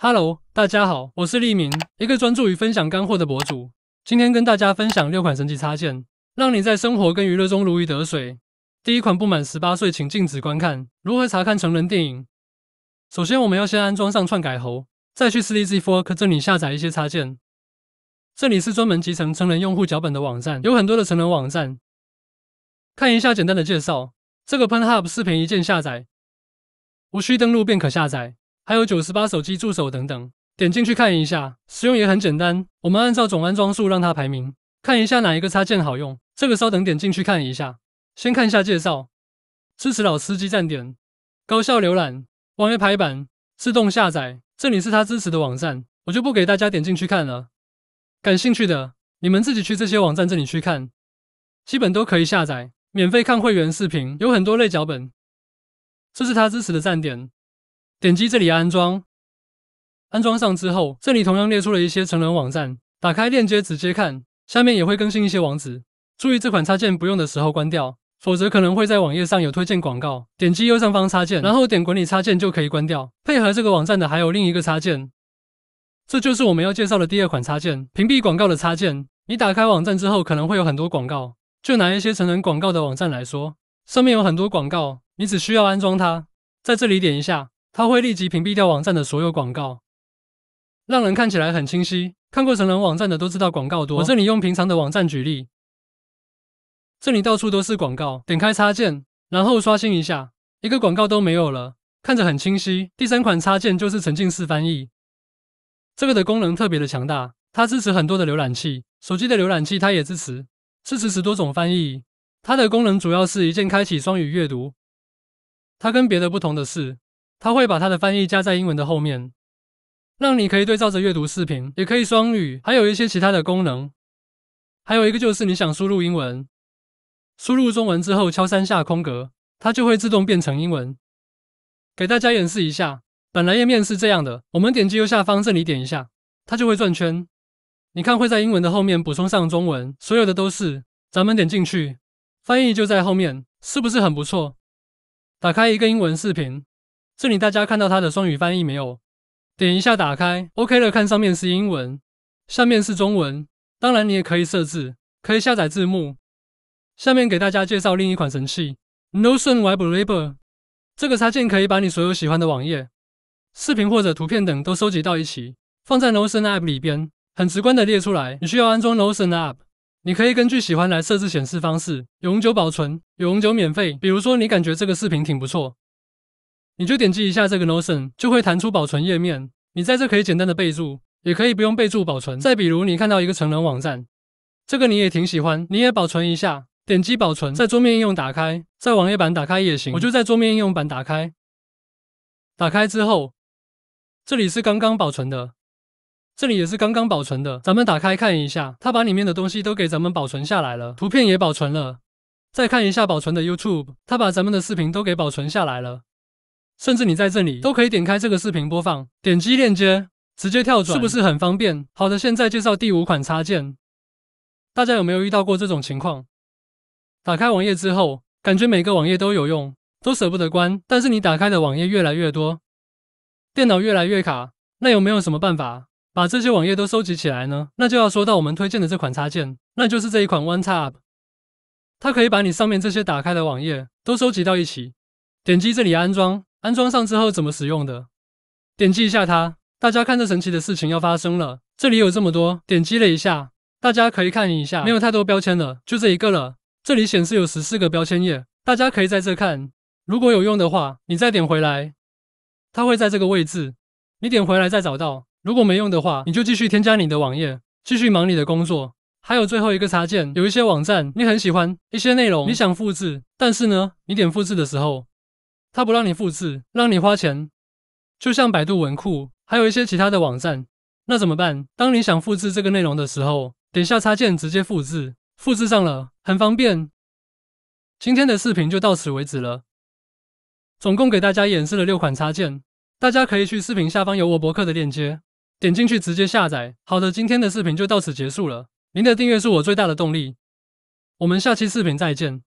Hello，大家好，我是立明，一个专注于分享干货的博主。今天跟大家分享六款神奇插件，让你在生活跟娱乐中如鱼得水。第一款，不满十八岁请禁止观看。如何查看成人电影？首先，我们要先安装上篡改猴，再去 Slizzfork 这里下载一些插件。这里是专门集成成人用户脚本的网站，有很多的成人网站。看一下简单的介绍，这个 PenHub 视频一键下载，无需登录便可下载。还有九十八手机助手等等，点进去看一下，使用也很简单。我们按照总安装数让它排名，看一下哪一个插件好用。这个稍等，点进去看一下。先看一下介绍，支持老司机站点，高效浏览，网页排版，自动下载。这里是它支持的网站，我就不给大家点进去看了。感兴趣的，你们自己去这些网站这里去看，基本都可以下载，免费看会员视频，有很多类脚本。这是它支持的站点。点击这里安装，安装上之后，这里同样列出了一些成人网站，打开链接直接看。下面也会更新一些网址。注意这款插件不用的时候关掉，否则可能会在网页上有推荐广告。点击右上方插件，然后点管理插件就可以关掉。配合这个网站的还有另一个插件，这就是我们要介绍的第二款插件——屏蔽广告的插件。你打开网站之后，可能会有很多广告。就拿一些成人广告的网站来说，上面有很多广告，你只需要安装它，在这里点一下。它会立即屏蔽掉网站的所有广告，让人看起来很清晰。看过成人网站的都知道广告多。我这里用平常的网站举例，这里到处都是广告。点开插件，然后刷新一下，一个广告都没有了，看着很清晰。第三款插件就是沉浸式翻译，这个的功能特别的强大，它支持很多的浏览器，手机的浏览器它也支持，支持多种翻译。它的功能主要是一键开启双语阅读，它跟别的不同的是。它会把它的翻译加在英文的后面，让你可以对照着阅读视频，也可以双语，还有一些其他的功能。还有一个就是，你想输入英文，输入中文之后敲三下空格，它就会自动变成英文。给大家演示一下，本来页面是这样的，我们点击右下方这里点一下，它就会转圈。你看会在英文的后面补充上中文，所有的都是咱们点进去翻译就在后面，是不是很不错？打开一个英文视频。这里大家看到它的双语翻译没有？点一下打开，OK 了。看上面是英文，下面是中文。当然你也可以设置，可以下载字幕。下面给大家介绍另一款神器，Notion Web l a b e r 这个插件可以把你所有喜欢的网页、视频或者图片等都收集到一起，放在 Notion App 里边，很直观的列出来。你需要安装 Notion 的 App，你可以根据喜欢来设置显示方式，永久保存，有永久免费。比如说你感觉这个视频挺不错。你就点击一下这个 Notion，就会弹出保存页面。你在这可以简单的备注，也可以不用备注保存。再比如，你看到一个成人网站，这个你也挺喜欢，你也保存一下。点击保存，在桌面应用打开，在网页版打开也行。我就在桌面应用版打开。打开之后，这里是刚刚保存的，这里也是刚刚保存的。咱们打开看一下，它把里面的东西都给咱们保存下来了，图片也保存了。再看一下保存的 YouTube，它把咱们的视频都给保存下来了。甚至你在这里都可以点开这个视频播放，点击链接直接跳转，是不是很方便？好的，现在介绍第五款插件。大家有没有遇到过这种情况？打开网页之后，感觉每个网页都有用，都舍不得关，但是你打开的网页越来越多，电脑越来越卡。那有没有什么办法把这些网页都收集起来呢？那就要说到我们推荐的这款插件，那就是这一款 OneTab，它可以把你上面这些打开的网页都收集到一起。点击这里安装。安装上之后怎么使用的？点击一下它，大家看这神奇的事情要发生了。这里有这么多，点击了一下，大家可以看一下，没有太多标签了，就这一个了。这里显示有十四个标签页，大家可以在这看。如果有用的话，你再点回来，它会在这个位置。你点回来再找到。如果没用的话，你就继续添加你的网页，继续忙你的工作。还有最后一个插件，有一些网站你很喜欢，一些内容你想复制，但是呢，你点复制的时候。它不让你复制，让你花钱，就像百度文库，还有一些其他的网站，那怎么办？当你想复制这个内容的时候，点下插件直接复制，复制上了，很方便。今天的视频就到此为止了，总共给大家演示了六款插件，大家可以去视频下方有我博客的链接，点进去直接下载。好的，今天的视频就到此结束了，您的订阅是我最大的动力，我们下期视频再见。